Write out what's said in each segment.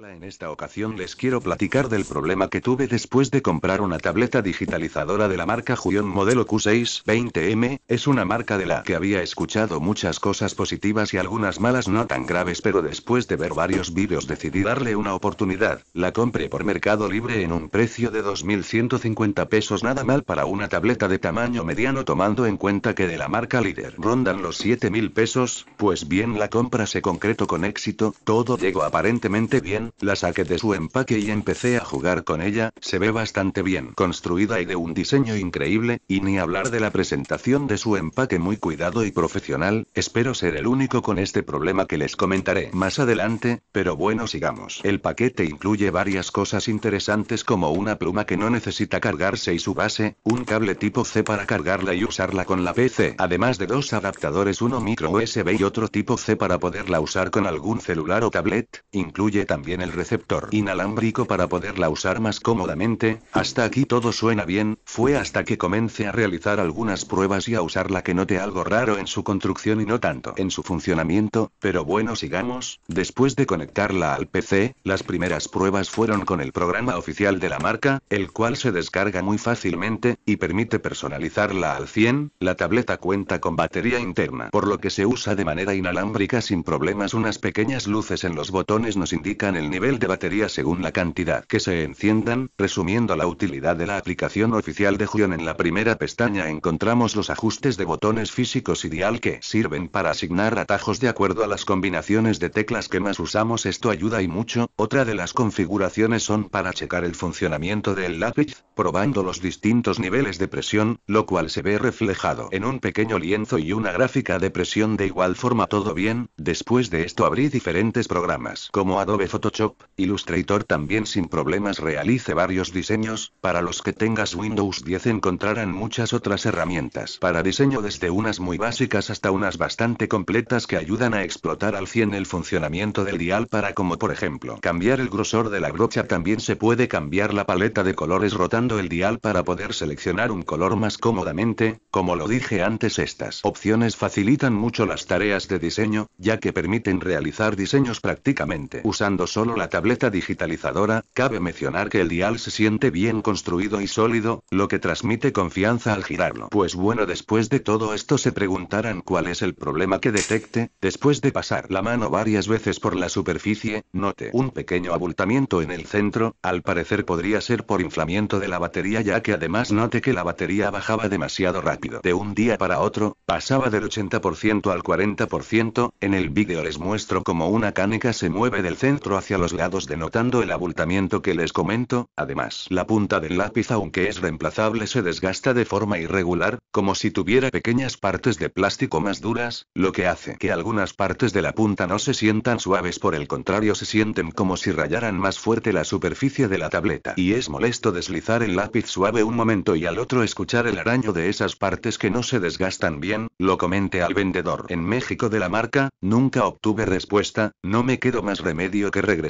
Hola, en esta ocasión les quiero platicar del problema que tuve después de comprar una tableta digitalizadora de la marca Juyón modelo Q620M, es una marca de la que había escuchado muchas cosas positivas y algunas malas no tan graves, pero después de ver varios vídeos decidí darle una oportunidad. La compré por Mercado Libre en un precio de 2150 pesos, nada mal para una tableta de tamaño mediano tomando en cuenta que de la marca líder rondan los 7000 pesos, pues bien la compra se concretó con éxito, todo llegó aparentemente bien la saqué de su empaque y empecé a jugar con ella, se ve bastante bien construida y de un diseño increíble, y ni hablar de la presentación de su empaque muy cuidado y profesional, espero ser el único con este problema que les comentaré más adelante, pero bueno sigamos. El paquete incluye varias cosas interesantes como una pluma que no necesita cargarse y su base, un cable tipo C para cargarla y usarla con la PC, además de dos adaptadores uno micro USB y otro tipo C para poderla usar con algún celular o tablet, incluye también el receptor inalámbrico para poderla usar más cómodamente, hasta aquí todo suena bien, fue hasta que comencé a realizar algunas pruebas y a usarla que noté algo raro en su construcción y no tanto en su funcionamiento, pero bueno sigamos, después de conectarla al PC, las primeras pruebas fueron con el programa oficial de la marca, el cual se descarga muy fácilmente, y permite personalizarla al 100, la tableta cuenta con batería interna, por lo que se usa de manera inalámbrica sin problemas unas pequeñas luces en los botones nos indican el nivel de batería según la cantidad que se enciendan, resumiendo la utilidad de la aplicación oficial de Guión. en la primera pestaña encontramos los ajustes de botones físicos ideal que sirven para asignar atajos de acuerdo a las combinaciones de teclas que más usamos esto ayuda y mucho, otra de las configuraciones son para checar el funcionamiento del lápiz, probando los distintos niveles de presión, lo cual se ve reflejado en un pequeño lienzo y una gráfica de presión de igual forma todo bien, después de esto abrí diferentes programas como Adobe Photoshop Illustrator también sin problemas realice varios diseños, para los que tengas Windows 10 encontrarán muchas otras herramientas para diseño desde unas muy básicas hasta unas bastante completas que ayudan a explotar al 100 el funcionamiento del dial para como por ejemplo cambiar el grosor de la brocha también se puede cambiar la paleta de colores rotando el dial para poder seleccionar un color más cómodamente, como lo dije antes estas opciones facilitan mucho las tareas de diseño, ya que permiten realizar diseños prácticamente usando solo la tableta digitalizadora, cabe mencionar que el dial se siente bien construido y sólido, lo que transmite confianza al girarlo. Pues bueno, después de todo esto se preguntarán cuál es el problema que detecte, después de pasar la mano varias veces por la superficie, note un pequeño abultamiento en el centro, al parecer podría ser por inflamiento de la batería ya que además note que la batería bajaba demasiado rápido. De un día para otro, pasaba del 80% al 40%, en el vídeo les muestro como una caneca se mueve del centro hacia los lados denotando el abultamiento que les comento, además la punta del lápiz aunque es reemplazable se desgasta de forma irregular, como si tuviera pequeñas partes de plástico más duras, lo que hace que algunas partes de la punta no se sientan suaves por el contrario se sienten como si rayaran más fuerte la superficie de la tableta y es molesto deslizar el lápiz suave un momento y al otro escuchar el araño de esas partes que no se desgastan bien, lo comente al vendedor en México de la marca, nunca obtuve respuesta, no me quedo más remedio que regresar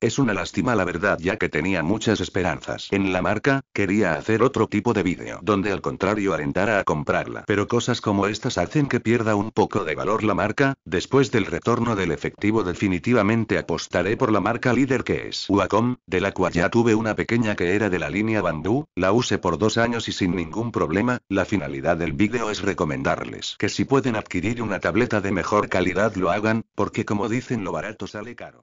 es una lástima la verdad ya que tenía muchas esperanzas. En la marca, quería hacer otro tipo de vídeo, donde al contrario alentara a comprarla. Pero cosas como estas hacen que pierda un poco de valor la marca, después del retorno del efectivo definitivamente apostaré por la marca líder que es Wacom, de la cual ya tuve una pequeña que era de la línea Bandú, la usé por dos años y sin ningún problema, la finalidad del vídeo es recomendarles que si pueden adquirir una tableta de mejor calidad lo hagan, porque como dicen lo barato sale caro.